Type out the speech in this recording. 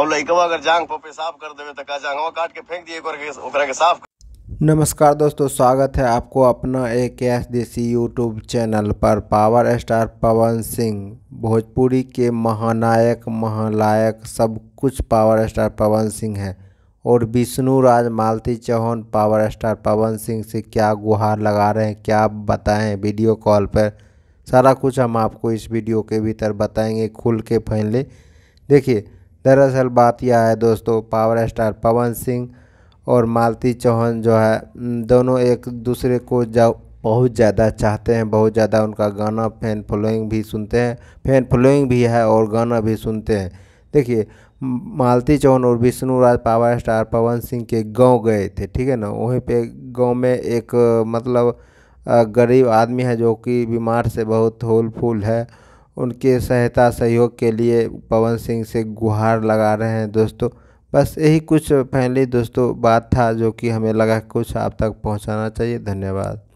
और अगर जांग कर देवे तो जांगवा काट के फेंक दिए के साफ नमस्कार दोस्तों स्वागत है आपको अपना एक एस सी यूट्यूब चैनल पर पावर स्टार पवन सिंह भोजपुरी के महानायक महालायक सब कुछ पावर स्टार पवन सिंह है और विष्णु राज मालती चौहान पावर स्टार पवन सिंह से क्या गुहार लगा रहे हैं क्या बताएं वीडियो कॉल पर सारा कुछ हम आपको इस वीडियो के भीतर बताएंगे खुल के फैले देखिए दरअसल बात यह है दोस्तों पावर स्टार पवन सिंह और मालती चौहान जो है दोनों एक दूसरे को जा बहुत ज़्यादा चाहते हैं बहुत ज़्यादा उनका गाना फैन फॉलोइंग भी सुनते हैं फैन फॉलोइंग भी है और गाना भी सुनते हैं देखिए मालती चौहान और विष्णु राज पावर स्टार पवन सिंह के गांव गए थे ठीक है ना वहीं पे गांव में एक मतलब गरीब आदमी है जो कि बीमार से बहुत होल फूल है उनके सहायता सहयोग के लिए पवन सिंह से गुहार लगा रहे हैं दोस्तों बस यही कुछ पहले दोस्तों बात था जो कि हमें लगा कुछ आप तक पहुंचाना चाहिए धन्यवाद